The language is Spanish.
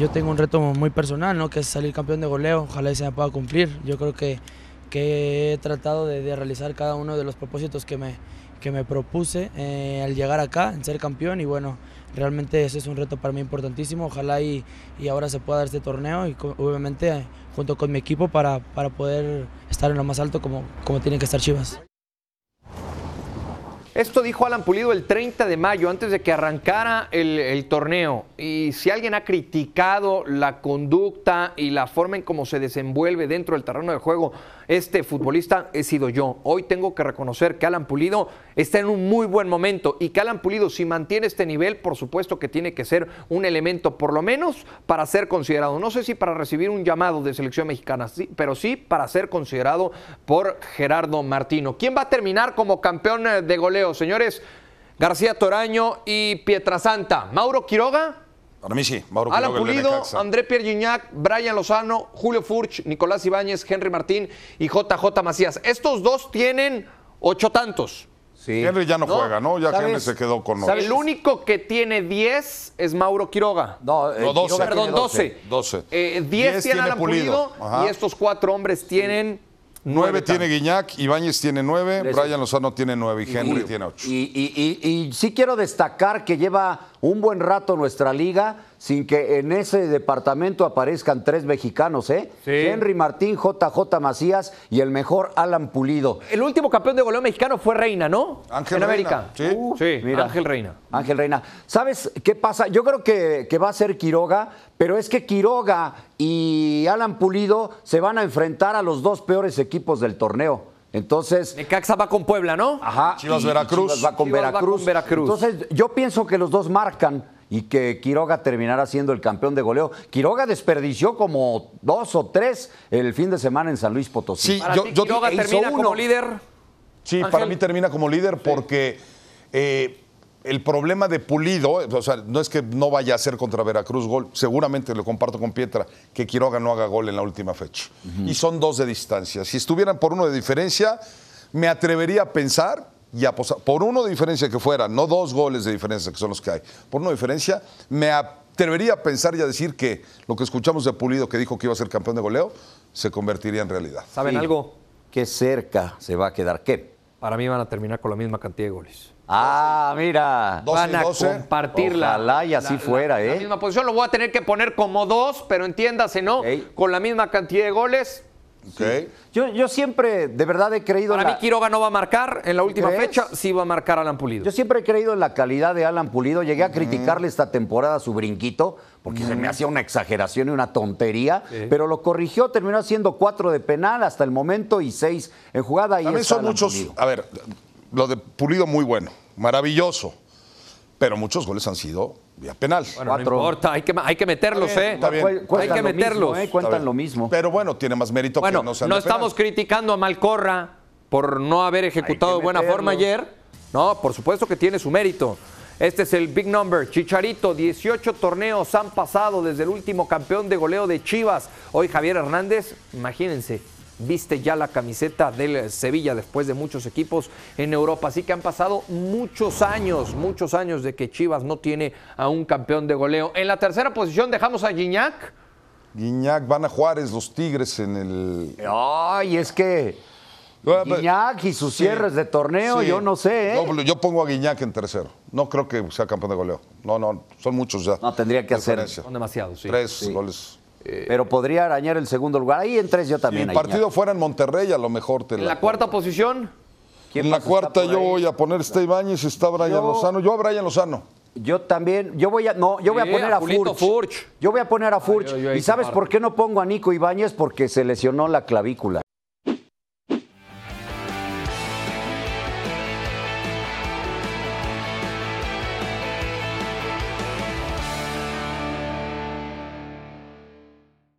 yo tengo un reto muy personal, ¿no? que es salir campeón de goleo, ojalá y se me pueda cumplir. Yo creo que, que he tratado de, realizar cada uno de los propósitos que me, que me propuse eh, al llegar acá, en ser campeón, y bueno, realmente ese es un reto para mí importantísimo, ojalá y, y ahora se pueda dar este torneo, y obviamente junto con mi equipo para, poder estar en lo más alto como, como tiene que estar Chivas. Esto dijo Alan Pulido el 30 de mayo, antes de que arrancara el, torneo. Y si alguien ha criticado la conducta y la forma en cómo se desenvuelve dentro del terreno de juego este futbolista, he sido yo. Hoy tengo que reconocer que Alan Pulido está en un muy buen momento y que Alan Pulido, si mantiene este nivel, por supuesto que tiene que ser un elemento, por lo menos, para ser considerado. No sé si para recibir un llamado de selección mexicana, pero sí para ser considerado por Gerardo Martino. ¿Quién va a terminar como campeón de goleo? Señores, García Toraño y Pietrasanta. Mauro Quiroga. Para mí sí, Mauro Alan Pulido, André Pierre Brian Lozano, Julio Furch, Nicolás Ibáñez, Henry Martín y JJ Macías. Estos dos tienen ocho tantos. Sí. Henry ya no, juega, ¿no? Ya Henry se quedó con nosotros. El único que tiene diez es Mauro Quiroga. No, eh, perdón, doce. 12. Eh, tiene Alan Pulido y estos cuatro hombres tienen Nueve tiene Guiñac, Ibáñez tiene nueve, Brian Lozano tiene nueve y Henry tiene ocho. Y, y, y, sí quiero destacar que lleva un buen rato nuestra liga sin que en ese departamento aparezcan tres mexicanos, ¿eh? Henry Martín, JJ Macías y el mejor Alan Pulido. El último campeón de goleo mexicano fue Reina, ¿no? Ángel en América. Sí, mira. Ángel Reina. Ángel Reina. ¿Sabes qué pasa? Yo creo que, que va a ser Quiroga, pero es que Quiroga y Alan Pulido se van a enfrentar a los dos peores equipos del torneo. Entonces. Caxa va con Puebla, ¿no? Ajá. Chivas, Veracruz. va con Veracruz. Veracruz. Entonces, yo pienso que los dos marcan y que Quiroga terminará siendo el campeón de goleo. Quiroga desperdició como dos o tres el fin de semana en San Luis Potosí. Sí, yo, Quiroga termina como líder. Sí, para mí termina como líder porque. Eh, el problema de Pulido, o sea, no es que no vaya a ser contra Veracruz gol, seguramente lo comparto con Pietra, que Quiroga no haga gol en la última fecha. Y son dos de distancia. Si estuvieran por uno de diferencia, me atrevería a pensar y por uno de diferencia que fuera, no dos goles de diferencia que son los que hay, por uno de diferencia, me atrevería a pensar y a decir que lo que escuchamos de Pulido, que dijo que iba a ser campeón de goleo, se convertiría en realidad. ¿Saben algo? Qué cerca se va a quedar. ¿Qué? Para mí van a terminar con la misma cantidad de goles. Ah, mira. Van a compartirla. Ojalá y así fuera, ¿eh? La misma posición. Lo voy a tener que poner como dos, pero entiéndase, ¿no? Con la misma cantidad de goles. Yo, siempre, de verdad, he creído. Para mí, Quiroga no va a marcar. En la última fecha sí va a marcar Alan Pulido. Yo siempre he creído en la calidad de Alan Pulido. Llegué a criticarle esta temporada su brinquito, porque se me hacía una exageración y una tontería. Pero lo corrigió, terminó haciendo cuatro de penal hasta el momento y seis en jugada. y son muchos. A ver, lo de Pulido muy bueno, maravilloso. Pero muchos goles han sido vía penal. hay que, meterlos, ¿eh? Hay que meterlos. ¿eh? Cuentan lo mismo. Pero bueno, tiene más mérito que no No estamos criticando a Malcorra por no haber ejecutado de buena forma ayer. No, por supuesto que tiene su mérito. Este es el big number. Chicharito, 18 torneos han pasado desde el último campeón de goleo de Chivas. Hoy Javier Hernández, imagínense, viste ya la camiseta del Sevilla después de muchos equipos en Europa. Así que han pasado muchos años, muchos años de que Chivas no tiene a un campeón de goleo. En la tercera posición dejamos a Guiñac. Guiñac, van a Juárez, los Tigres en el. Ay, es que. Ah, pues, Guiñac y sus cierres de torneo, yo no sé. ¿eh? Pues, yo pongo a Guiñac en tercero. No creo que sea campeón de goleo. No, no, son muchos ya. No, tendría que hacer. Son demasiados, sí. Tres goles. Eh, Pero podría arañar el segundo lugar. Ahí en tres yo también. Si el partido fuera en Monterrey, a lo mejor te la. ¿En la cuarta posición? En la cuarta yo voy a poner este Ibáñez, está Brian Lozano. Yo a Brian Lozano. Yo también, yo voy a, no, yo voy a poner a, Furch. Yo voy a poner a ah, Furch. ¿Y sabes por qué no pongo a Nico Ibáñez? Porque se lesionó la clavícula.